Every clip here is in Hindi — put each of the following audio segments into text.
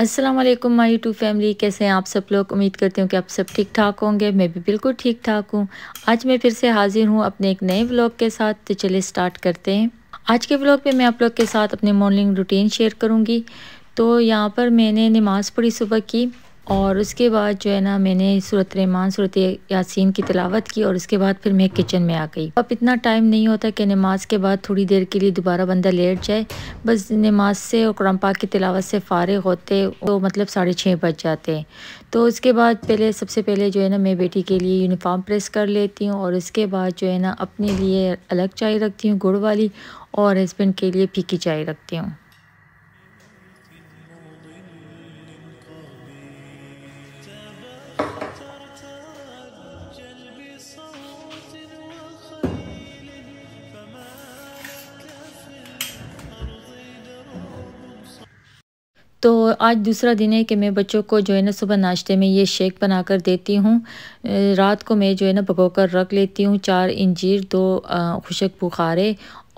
अस्सलाम वालेकुम माय फैमिली कैसे हैं आप सब लोग उम्मीद करती हूँ कि आप सब ठीक ठाक होंगे मैं भी बिल्कुल ठीक ठाक हूँ आज मैं फिर से हाजिर हूँ अपने एक नए ब्लॉग के साथ तो चले स्टार्ट करते हैं आज के ब्लॉग पे मैं आप लोग के साथ अपने मॉर्निंग रूटीन शेयर करूँगी तो यहाँ पर मैंने नमाज़ पढ़ी सुबह की और उसके बाद जो है ना मैंने सूरत रहमान सूरत यासीन की तलावत की और उसके बाद फिर मैं किचन में आ गई अब इतना टाइम नहीं होता कि नमाज के बाद थोड़ी देर के लिए दोबारा बंदा लेट जाए बस नमाज से और कुरान पाक की तलावत से फारग होते तो मतलब साढ़े छः बज जाते हैं तो उसके बाद पहले सबसे पहले जो है ना मैं बेटी के लिए यूनिफॉर्म प्रेस कर लेती हूँ और उसके बाद जो है ना अपने लिए अलग चाय रखती हूँ गुड़ वाली और हस्बैंड के लिए फीकी चाय रखती हूँ तो आज दूसरा दिन है कि मैं बच्चों को जो है ना सुबह नाश्ते में ये शेक बनाकर देती हूँ रात को मैं जो है ना भगो कर रख लेती हूँ चार इंजीर दो खुशक बुखारे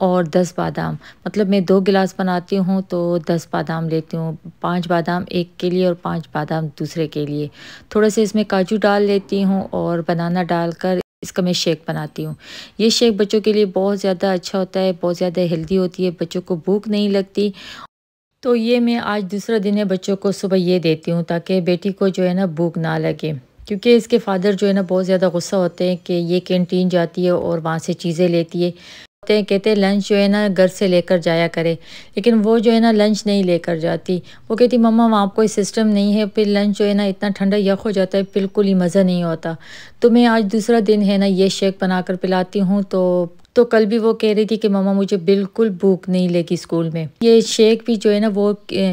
और दस बादाम मतलब मैं दो गिलास बनाती हूँ तो दस बादाम लेती हूँ पांच बादाम एक के लिए और पांच बादाम दूसरे के लिए थोड़े से इसमें काजू डाल लेती हूँ और बनाना डालकर इसका मैं शेक बनाती हूँ ये शेक बच्चों के लिए बहुत ज़्यादा अच्छा होता है बहुत ज़्यादा हेल्दी होती है बच्चों को भूख नहीं लगती तो ये मैं आज दूसरा दिन है बच्चों को सुबह ये देती हूँ ताकि बेटी को जो है ना भूख ना लगे क्योंकि इसके फादर जो है ना बहुत ज़्यादा गुस्सा होते हैं कि ये कैंटीन जाती है और वहाँ से चीज़ें लेती है होते हैं कहते हैं लंच जो है ना घर से लेकर जाया करे लेकिन वो जो है ना लंच नहीं लेकर जाती वो कहती मम्मा वहाँ कोई सिस्टम नहीं है फिर लंच जो है ना इतना ठंडा यख हो जाता है बिल्कुल ही मज़ा नहीं होता तो मैं आज दूसरा दिन है ना ये शेक बना कर पिलाती हूँ तो तो कल भी वो कह रही थी कि मामा मुझे बिल्कुल भूख नहीं लगी स्कूल में ये शेक भी जो है ना वो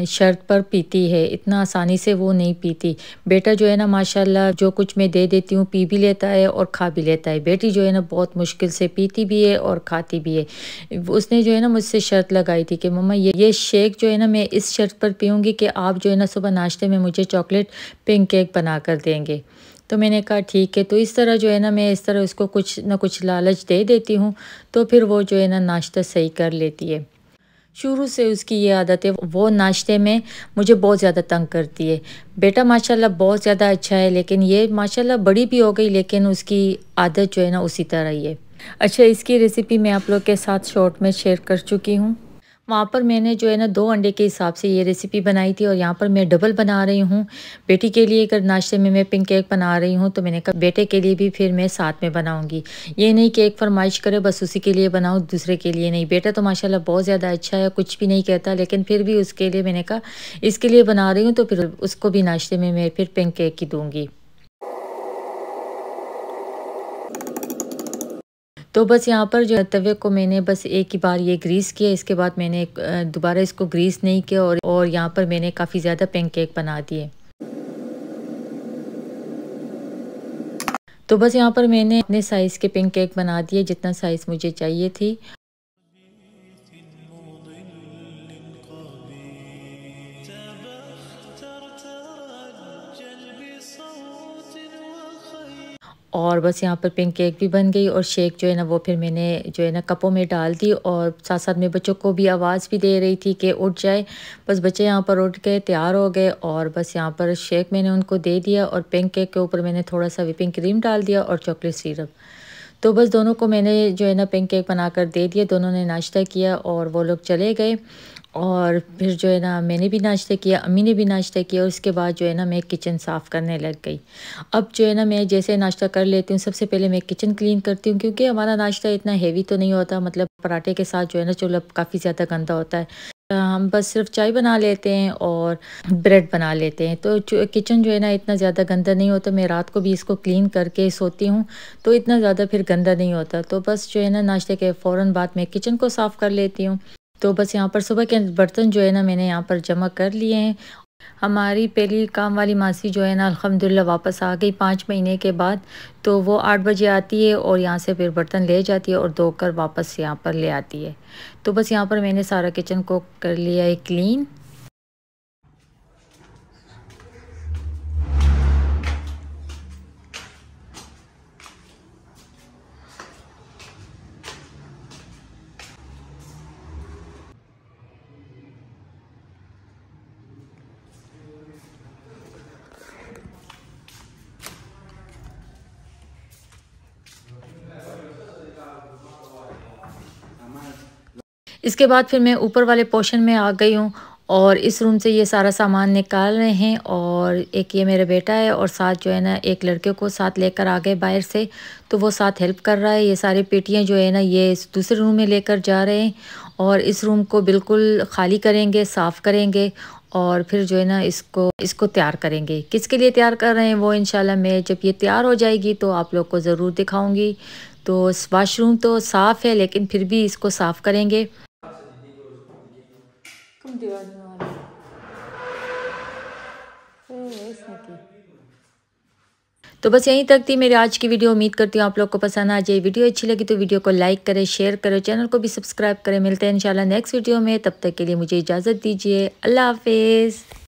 शर्त पर पीती है इतना आसानी से वो नहीं पीती बेटा जो है ना माशाल्लाह जो कुछ मैं दे देती हूँ पी भी लेता है और खा भी लेता है बेटी जो है ना बहुत मुश्किल से पीती भी है और खाती भी है उसने जो है ना मुझसे शर्त लगाई थी कि मम्मा ये ये शेक जो है ना मैं इस शर्त पर पीऊँगी कि आप जो है ना सुबह नाश्ते में मुझे चॉकलेट पिंक केक बना कर देंगे तो मैंने कहा ठीक है तो इस तरह जो है ना मैं इस तरह उसको कुछ ना कुछ लालच दे देती हूँ तो फिर वो जो है ना नाश्ता सही कर लेती है शुरू से उसकी ये आदत है वो नाश्ते में मुझे बहुत ज़्यादा तंग करती है बेटा माशाल्लाह बहुत ज़्यादा अच्छा है लेकिन ये माशाल्लाह बड़ी भी हो गई लेकिन उसकी आदत जो है ना उसी तरह ही है अच्छा इसकी रेसिपी मैं आप लोग के साथ शॉर्ट में शेयर कर चुकी हूँ वहाँ पर मैंने जो है ना दो अंडे के हिसाब से ये रेसिपी बनाई थी और यहाँ पर मैं डबल बना रही हूँ बेटी के लिए अगर नाश्ते में मैं पिंक केक बना रही हूँ तो मैंने कहा बेटे के लिए भी फिर मैं साथ में बनाऊँगी ये नहीं केक फरमाइश करे बस उसी के लिए बनाऊँ दूसरे के लिए नहीं बेटा तो माशा बहुत ज़्यादा अच्छा है कुछ भी नहीं कहता लेकिन फिर भी उसके लिए मैंने कहा इसके लिए बना रही हूँ तो फिर उसको भी नाश्ते में मैं फिर पिंक केक ही दूँगी तो बस यहाँ पर जो तवे को मैंने बस एक ही बार ये ग्रीस किया इसके बाद मैंने दोबारा इसको ग्रीस नहीं किया और, और यहाँ पर मैंने काफ़ी ज़्यादा पैनकेक बना दिए तो बस यहाँ पर मैंने अपने साइज़ के केक बना दिए जितना साइज़ मुझे चाहिए थी और बस यहाँ पर पिंक केक भी बन गई और शेक जो है ना वो फिर मैंने जो है ना कपों में डाल दी और साथ साथ में बच्चों को भी आवाज़ भी दे रही थी कि उठ जाए बस बच्चे यहाँ पर उठ गए तैयार हो गए और बस यहाँ पर शेक मैंने उनको दे दिया और पिंक केक के ऊपर मैंने थोड़ा सा विपिंग क्रीम डाल दिया और चॉकलेट सीरप तो बस दोनों को मैंने जो है ना पिंक केक बना कर दे दिए दोनों ने नाश्ता किया और वो लोग चले गए और फिर जो है ना मैंने भी नाश्ता किया अम्मी ने भी नाश्ता किया और उसके बाद जो है ना मैं किचन साफ़ करने लग गई अब जो है ना मैं जैसे नाश्ता कर लेती हूँ सबसे पहले मैं किचन क्लीन करती हूँ क्योंकि हमारा नाश्ता इतना हेवी तो नहीं होता मतलब पराठे के साथ जो है ना चूल्हा काफ़ी ज़्यादा गंदा होता है हम बस सिर्फ चाय बना लेते हैं और ब्रेड बना लेते हैं तो किचन जो है ना इतना ज़्यादा गंदा नहीं होता मैं रात को भी इसको क्लीन करके सोती हूँ तो इतना ज़्यादा फिर गंदा नहीं होता तो बस जो है ना नाश्ते के फ़ौर बाद मैं किचन को साफ़ कर लेती हूँ तो बस यहाँ पर सुबह के बर्तन जो है ना मैंने यहाँ पर जमा कर लिए हैं हमारी पहली काम वाली मासी जो है ना अलहमदिल्ला वापस आ गई पाँच महीने के बाद तो वो आठ बजे आती है और यहाँ से फिर बर्तन ले जाती है और धोकर वापस यहाँ पर ले आती है तो बस यहाँ पर मैंने सारा किचन को कर लिया है क्लीन इसके बाद फिर मैं ऊपर वाले पोर्शन में आ गई हूँ और इस रूम से ये सारा सामान निकाल रहे हैं और एक ये मेरा बेटा है और साथ जो है ना एक लड़के को साथ लेकर आ गए बाहर से तो वो साथ हेल्प कर रहा है ये सारी पेटियाँ जो है ना ये इस दूसरे रूम में लेकर जा रहे हैं और इस रूम को बिल्कुल खाली करेंगे साफ़ करेंगे और फिर जो है ना इसको इसको तैयार करेंगे किसके लिए तैयार कर रहे हैं वो इन मैं जब ये तैयार हो जाएगी तो आप लोग को ज़रूर दिखाऊँगी तो वाशरूम तो साफ़ है लेकिन फिर भी इसको साफ़ करेंगे from Diwali. Oh, yes, तो बस यहीं तक थी मेरी आज की वीडियो उम्मीद करती हूँ आप लोग को पसंद आ जाए वीडियो अच्छी लगी तो वीडियो को लाइक करें शेयर करें चैनल को भी सब्सक्राइब करें मिलते हैं इंशाल्लाह नेक्स्ट वीडियो में तब तक के लिए मुझे इजाज़त दीजिए अल्लाह हाफिज़